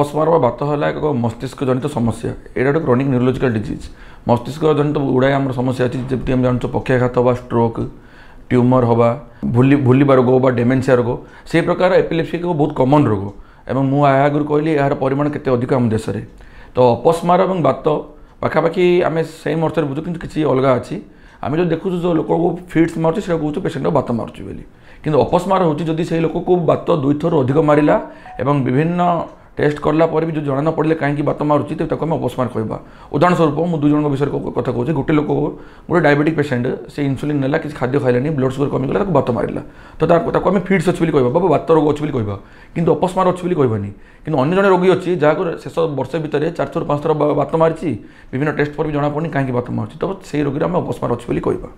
ଅପସ୍ମାର ବା ବାତ ହେଲା ଏକ ମସ୍ତିଷ୍କ ଜନିତ ସମସ୍ୟା ଏଇଟା ଗୋଟେ କ୍ରନିକ୍ ନ୍ୟୁରୋଲୋଜିକାଲ ଡିଜିଜ୍ ମସ୍ତିଷ୍କ ଜନିତ ଗୁଡ଼ାଏ ଆମର ସମସ୍ୟା ଅଛି ଯେମିତି ଆମେ ଜାଣୁଛୁ ପକ୍ଷାଘାତ ବା ଷ୍ଟ୍ରୋକ୍ ଟ୍ୟୁମର୍ ହେବା ଭୁଲି ଭୁଲିବା ରୋଗ ବା ଡେମେନ୍ସିଆ ରୋଗ ସେହି ପ୍ରକାର ଏପିଲେପ୍ସି ଏକ ବହୁତ କମନ୍ ରୋଗ ଏବଂ ମୁଁ ଏହା ଆଗରୁ କହିଲି ଏହାର ପରିମାଣ କେତେ ଅଧିକ ଆମ ଦେଶରେ ତ ଅପସ୍ମାର ଏବଂ ବାତ ପାଖାପାଖି ଆମେ ସେମ୍ ଅର୍ଥରେ ବୁଝୁ କିନ୍ତୁ କିଛି ଅଲଗା ଅଛି ଆମେ ଯଦି ଦେଖୁଛୁ ଯେଉଁ ଲୋକକୁ ଫିଟ୍ସ ମାରୁଛି ସେଇଟା କହୁଛୁ ପେସେଣ୍ଟକୁ ବାତ ମାରୁଛି ବୋଲି କିନ୍ତୁ ଅପସ୍ମାର ହେଉଛି ଯଦି ସେହି ଲୋକକୁ ବାତ ଦୁଇଥରୁ ଅଧିକ ମାରିଲା ଏବଂ ବିଭିନ୍ନ টেস্ট কলা পরে ବି ଯେଉଁ ଜଣା ନପଡ଼ିଲେ କାହିଁକି ବାତ ମାରୁଛି ତାକୁ ଆମେ ଅପସ୍ମାର କହିବା ଉଦାହରଣ ସ୍ୱରୂପ ମୁଁ ଦୁଇ ଜଣଙ୍କ ବିଷୟରେ କଥା କହୁଛି ଗୋଟେ ଲୋକ ଗୋଟେ ଡାଇବେଟିକ୍ ପେସେଣ୍ଟ ସେ ଇନ୍ସୁଲିନ୍ ନେଲା କିଛି ଖାଦ୍ୟ ଖାଇଲାନି ବ୍ଲଡ୍ ସୁଗର କମିଗଲା ତାକୁ ବାତ ମାରିଲା ତ ତାକୁ ଆମେ ଫିଟ୍ସ ଅଛି ବୋଲି କହିବା ବାବା ବାତ ରୋଗ ଅଛି ବୋଲି କହିବା କିନ୍ତୁ ଅପସ୍ମାର ଅଛି ବୋଲି କହିବାନି କିନ୍ତୁ ଅନ୍ୟ ଜଣେ ରୋଗୀ ଅଛି ଯାହାକୁ ଶେଷ ବର୍ଷ ଭିତରେ ଚାରିଥର ପାଞ୍ଚ ଥର ବାତ ମାରିଛି ବିଭିନ୍ନ ଟେଷ୍ଟ ପରେ ବି ଜଣାପଡ଼ୁନି କାହିଁକି ବାତ ମାରୁଛି ତ ସେଇ ରୋଗୀର ଆମେ ଅପସ୍ମାର ଅଛି ବୋଲି କହିବା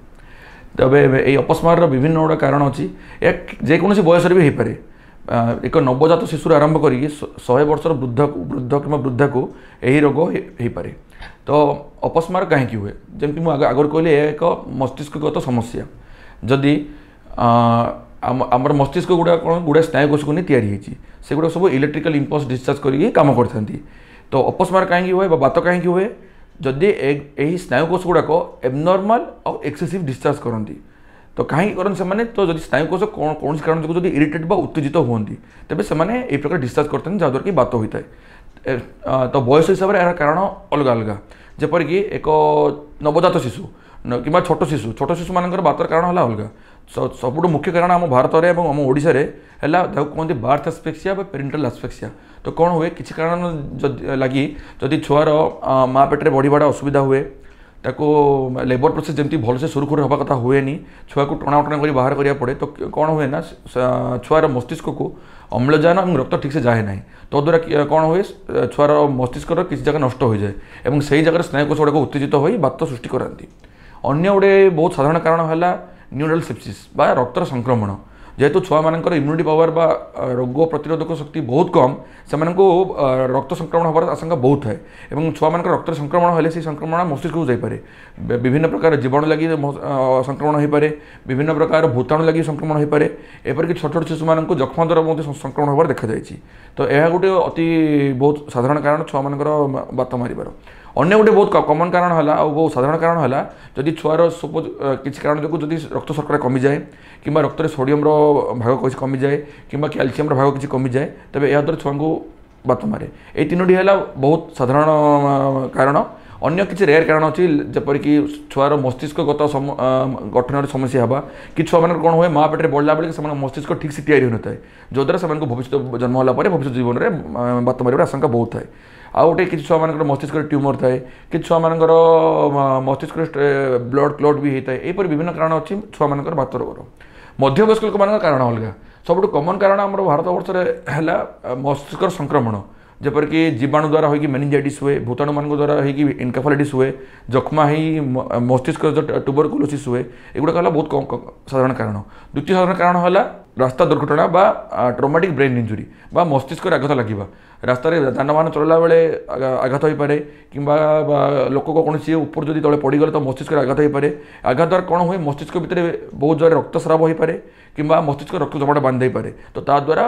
তবে এই অপস্মারর বিভিন্ন গুড়া কারণ অছি এক যেকোন বয়সরে বি হয়ে পড়ে ଏକ ନବଜାତ ଶିଶୁରୁ ଆରମ୍ଭ କରିକି ଶହେ ବର୍ଷର ବୃଦ୍ଧକୁ ବୃଦ୍ଧ କିମ୍ବା ବୃଦ୍ଧାକୁ ଏହି ରୋଗ ହେଇପାରେ ତ ଅପସ୍ମାର କାହିଁକି ହୁଏ ଯେମିତି ମୁଁ ଆଗରୁ କହିଲି ଏହା ଏକ ମସ୍ତିଷ୍କଗତ ସମସ୍ୟା ଯଦି ଆମର ମସ୍ତିଷ୍କ ଗୁଡ଼ା କ'ଣ ଗୁଡ଼ାଏ ସ୍ନାୟୁ କୋଷକୁ ନେଇ ତିଆରି ହେଇଛି ସେଗୁଡ଼ାକ ସବୁ ଇଲେକ୍ଟ୍ରିକାଲ ଇମ୍ପଲ୍ସ ଡିସଚାର୍ଜ କରିକି କାମ କରିଥାନ୍ତି ତ ଅପସ୍ମାର କାହିଁକି ହୁଏ ବା ବାତ କାହିଁକି ହୁଏ ଯଦି ଏହି ସ୍ନାୟୁ କୋଷ ଗୁଡ଼ାକ ଏବନର୍ମାଲ୍ ଆଉ ଏକ୍ସେସିଭ୍ ଡିସଚାର୍ଜ କରନ୍ତି ତ କାହିଁକି କରନ୍ତି ସେମାନେ ତ ଯଦି ସ୍ନାୟୁକୋଷ କୌଣସି କାରଣ ଯୋଗୁଁ ଯଦି ଇରିଟେଟ୍ ବା ଉତ୍ତେଜିତ ହୁଅନ୍ତି ତେବେ ସେମାନେ ଏହି ପ୍ରକାର ଡିସଚାର୍ଜ କରିଥାନ୍ତି ଯାହାଦ୍ୱାରା କି ବାତ ହୋଇଥାଏ ତ ବୟସ ହିସାବରେ ଏହାର କାରଣ ଅଲଗା ଅଲଗା ଯେପରିକି ଏକ ନବଜାତ ଶିଶୁ କିମ୍ବା ଛୋଟ ଶିଶୁ ଛୋଟ ଶିଶୁମାନଙ୍କର ବାତର କାରଣ ହେଲା ଅଲଗା ସବୁଠୁ ମୁଖ୍ୟ କାରଣ ଆମ ଭାରତରେ ଏବଂ ଆମ ଓଡ଼ିଶାରେ ହେଲା ତାକୁ କୁହନ୍ତି ବାର୍ଥ ଆସ୍ପେକ୍ସିଆ ବା ପେରେଣ୍ଟାଲ ଆସ୍ପେକ୍ସିଆ ତ କ'ଣ ହୁଏ କିଛି କାରଣ ଲାଗି ଯଦି ଛୁଆର ମା ପେଟରେ ବଢ଼ିବାଟା ଅସୁବିଧା ହୁଏ ତାକୁ ଲେବର ପ୍ରୋସେସ୍ ଯେମିତି ଭଲସେ ସୁରୁଖୁରୁ ହେବା କଥା ହୁଏନି ଛୁଆକୁ ଟଣାଉଟଣା କରି ବାହାର କରିବାକୁ ପଡ଼େ ତ କ'ଣ ହୁଏ ନା ଛୁଆର ମସ୍ତିଷ୍କକୁ ଅମ୍ଳଜାନ ଏବଂ ରକ୍ତ ଠିକ୍ସେ ଯାଏ ନାହିଁ ତଦ୍ୱାରା କ'ଣ ହୁଏ ଛୁଆର ମସ୍ତିଷ୍କର କିଛି ଜାଗା ନଷ୍ଟ ହୋଇଯାଏ ଏବଂ ସେହି ଜାଗାରେ ସ୍ନାୟୁକୋଷ ଗୁଡ଼ାକ ଉତ୍ତେଜିତ ହୋଇ ବାତ ସୃଷ୍ଟି କରନ୍ତି ଅନ୍ୟ ଗୋଟେ ବହୁତ ସାଧାରଣ କାରଣ ହେଲା ନ୍ୟୁରାଲ୍ ସେପ୍ସିସ୍ ବା ରକ୍ତର ସଂକ୍ରମଣ যেহেতু ছুয়ামানকর ইম্যুনিটি পাওয়ার বা রোগ প্রতিরোধক শক্তি বহুত কম সেমানকু রক্ত সংক্রমণ হবার আশঙ্কা বহুত থাকে এবং ছুয়ামানকর রক্ত সংক্রমণ হলে সেই সংক্রমণ মস্তিষ্কକୁ যাইপারে বিভিন্ন প্রকার জীবাণু লাগি সংক্রমণ হইপারে বিভিন্ন প্রকার ভূতাণু লাগি সংক্রমণ হইপারে এপরিকি ছোট ছোট শিশু মানুষ যক্ষ্ম দ্বারা মধ্যে সংক্রমণ হবার দেখা যাইছি তো এহা গোটে অতি বহুত সাধারণ কারণ ছুয়ামানকর বাত মারিবার ଅନ୍ୟ ଗୋଟେ ବହୁତ କମନ୍ କାରଣ ହେଲା ଆଉ ବହୁତ ସାଧାରଣ କାରଣ ହେଲା ଯଦି ଛୁଆର ସପୋଜ୍ କିଛି କାରଣ ଯୋଗୁଁ ଯଦି ରକ୍ତ ଶର୍କରା କମିଯାଏ କିମ୍ବା ରକ୍ତରେ ସୋଡ଼ିୟମର ଭାଗ କିଛି କମିଯାଏ କିମ୍ବା କ୍ୟାଲସିୟମର ଭାଗ କିଛି କମିଯାଏ ତେବେ ଏହାଦ୍ୱାରା ଛୁଆଙ୍କୁ ବାତ ମାରେ ଏଇ ତିନୋଟି ହେଲା ବହୁତ ସାଧାରଣ କାରଣ ଅନ୍ୟ କିଛି ରେୟାର କାରଣ ଅଛି ଯେପରିକି ଛୁଆର ମସ୍ତିଷ୍କଗତ ଗଠନରେ ସମସ୍ୟା ହେବା କି ଛୁଆମାନଙ୍କର କ'ଣ ହୁଏ ମା ପେଟରେ ବଢ଼ିଲା ବେଳେ ସେମାନଙ୍କ ମସ୍ତିଷ୍କ ଠିକ୍ ସେ ତିଆରି ହୋଇନଥାଏ ଯଦ୍ୱାରା ସେମାନଙ୍କୁ ଭବିଷ୍ୟତ ଜନ୍ମ ହେଲା ପରେ ଭବିଷ୍ୟତ ଜୀବନରେ ବାତ ମାରିବାର ଆଶଙ୍କା ବହୁତ ଥାଏ ଆଉ ଗୋଟେ କିଛି ଛୁଆମାନଙ୍କର ମସ୍ତିଷ୍କରେ ଟ୍ୟୁମର୍ ଥାଏ କିଛି ଛୁଆମାନଙ୍କର ମସ୍ତିଷ୍କରେ ବ୍ଲଡ଼ କ୍ଲଟ୍ ବି ହୋଇଥାଏ ଏହିପରି ବିଭିନ୍ନ କାରଣ ଅଛି ଛୁଆମାନଙ୍କର ବାତ ରୋଗର ମଧ୍ୟବୟସ୍କ ଲୋକମାନଙ୍କର କାରଣ ଅଲଗା ସବୁଠୁ କମନ୍ କାରଣ ଆମର ଭାରତ ବର୍ଷରେ ହେଲା ମସ୍ତିଷ୍କର ସଂକ୍ରମଣ ଯେପରିକି ଜୀବାଣୁ ଦ୍ୱାରା ହୋଇକି ମେନିଞ୍ଜାଇଟିସ୍ ହୁଏ ଭୂତାଣୁମାନଙ୍କ ଦ୍ୱାରା ହୋଇକି ଇନକାଫାଲାଇଟିସ୍ ହୁଏ ଯକ୍ଷ୍ମା ହେଇ ମସ୍ତିଷ୍କ ଟୁବରକୁଲୋସିସ୍ ହୁଏ ଏଗୁଡ଼ାକ ହେଲା ବହୁତ ସାଧାରଣ କାରଣ ଦ୍ୱିତୀୟ ସାଧାରଣ କାରଣ ହେଲା ରାସ୍ତା ଦୁର୍ଘଟଣା ବା ଟ୍ରମାଟିକ୍ ବ୍ରେନ୍ ଇଞ୍ଜୁରି ବା ମସ୍ତିଷ୍କରେ ଆଘାତ ଲାଗିବା ରାସ୍ତାରେ ଯାନବାହନ ଚଲାଇଲା ବେଳେ ଆଘାତ ହୋଇପାରେ କିମ୍ବା ଲୋକ କୌଣସି ଉପରୁ ଯଦି ତଳେ ପଡ଼ିଗଲେ ତ ମସ୍ତିଷ୍କରେ ଆଘାତ ହୋଇପାରେ ଆଘାତ ଦ୍ୱାରା କ'ଣ ହୁଏ ମସ୍ତିଷ୍କ ଭିତରେ ବହୁତ ଜୋରରେ ରକ୍ତସ୍ରାବ ହୋଇପାରେ କିମ୍ବା ମସ୍ତିଷ୍କ ରକ୍ତ ଜମାଟ ବାନ୍ଧି ଦେଇପାରେ ତ ତାଦ୍ୱାରା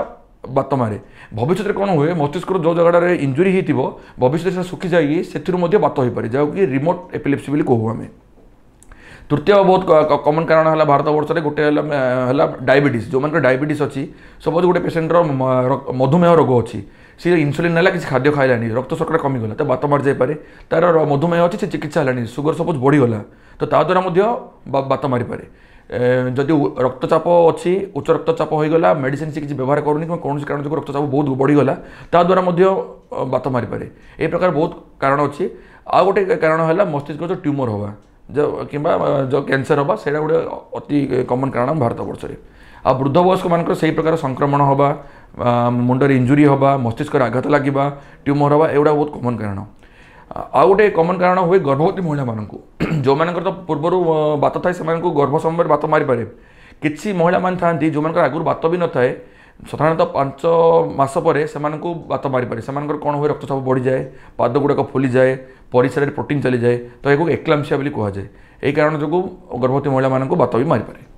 ବାତମାରେ ଭବିଷ୍ୟତରେ କ'ଣ ହୁଏ ମସ୍ତିଷ୍କର ଯେଉଁ ଜାଗାଟାରେ ଇଞ୍ଜୁରି ହେଇଥିବ ଭବିଷ୍ୟତରେ ସେଟା ଶୁଖିଯାଇକି ସେଥିରୁ ମଧ୍ୟ ବାତ ହୋଇପାରେ ଯାହାକି ରିମୋଟ୍ ଏପିଲିପ୍ସି ବୋଲି କହୁ ଆମେ ତୃତୀୟ ବହୁତ କମନ୍ କାରଣ ହେଲା ଭାରତବର୍ଷରେ ଗୋଟେ ହେଲା ହେଲା ଡାଇବେଟିସ୍ ଯେଉଁମାନଙ୍କର ଡାଇବେଟିସ୍ ଅଛି ସପୋଜ୍ ଗୋଟେ ପେସେଣ୍ଟର ମଧୁମେହ ରୋଗ ଅଛି ସିଏ ইনসুলিন নেলা କିଛି ଖାଦ୍ୟ ଖାଇଲାନି ରକ୍ତ শর্করা କମିଗଲା তো ବାତ ମାରିଯାଇପାରେ ତାର ମଧୁମେହ ଅଛି ସେ ଚିକିତ୍ସା ହେଲାନି ସୁଗର সুগার ବଢ଼ିଗଲା ତ তো তা দ্বারা বাত মারিপরে ଯଦି ରକ୍ତଚାପ ଅଛି ଉଚ୍ଚ ରକ୍ତଚାପ ହୋଇଗଲା ମେଡ଼ିସିନ୍ ସେ କିଛି ବ୍ୟବହାର କରୁନି କିମ୍ବା କୌଣସି କାରଣ ଯୋଗୁଁ ରକ୍ତଚାପ ବହୁତ ବଢ଼ିଗଲା ତାଦ୍ୱାରା ମଧ୍ୟ ବାତ ମାରିପାରେ ଏ ପ୍ରକାର ବହୁତ କାରଣ ଅଛି ଆଉ ଗୋଟେ କାରଣ ହେଲା ମସ୍ତିଷ୍କ ଯେଉଁ ଟ୍ୟୁମର୍ ହେବା ଯେଉଁ କିମ୍ବା ଯେଉଁ କ୍ୟାନ୍ସର ହେବା ସେଇଟା ଗୋଟେ ଅତି କମନ୍ କାରଣ ଆମ ଭାରତବର୍ଷରେ ଆଉ ବୃଦ୍ଧ ବୟସ୍କମାନଙ୍କର ସେହି ପ୍ରକାର ସଂକ୍ରମଣ ହେବା ମୁଣ୍ଡରେ ଇଞ୍ଜୁରି ହେବା ମସ୍ତିଷ୍କରେ ଆଘାତ ଲାଗିବା ଟ୍ୟୁମର୍ ହେବା ଏଗୁଡ଼ା ବହୁତ କମନ୍ କାରଣ ଆଉ ଗୋଟେ କମନ୍ କାରଣ ହୁଏ ଗର୍ଭବତୀ ମହିଳାମାନଙ୍କୁ ଯେଉଁମାନଙ୍କର ତ ପୂର୍ବରୁ ବାତ ଥାଏ ସେମାନଙ୍କୁ ଗର୍ଭ ସମୟରେ ବାତ ମାରିପାରେ କିଛି ମହିଳାମାନେ ଥାଆନ୍ତି ଯେଉଁମାନଙ୍କର ଆଗରୁ ବାତ ବି ନଥାଏ ସାଧାରଣତଃ ପାଞ୍ଚ ମାସ ପରେ ସେମାନଙ୍କୁ ବାତ ମାରିପାରେ ସେମାନଙ୍କର କ'ଣ ହୁଏ ରକ୍ତଚାପ ବଢ଼ିଯାଏ ପାଦ ଗୁଡ଼ାକ ଫୁଲିଯାଏ ପରିସରରେ ପ୍ରୋଟିନ୍ ଚାଲିଯାଏ ତ ଏହାକୁ ଏକ୍ଲାମ୍ସିଆ ବୋଲି କୁହାଯାଏ ଏହି କାରଣ ଯୋଗୁଁ ଗର୍ଭବତୀ ମହିଳାମାନଙ୍କୁ ବାତ ବି ମାରିପାରେ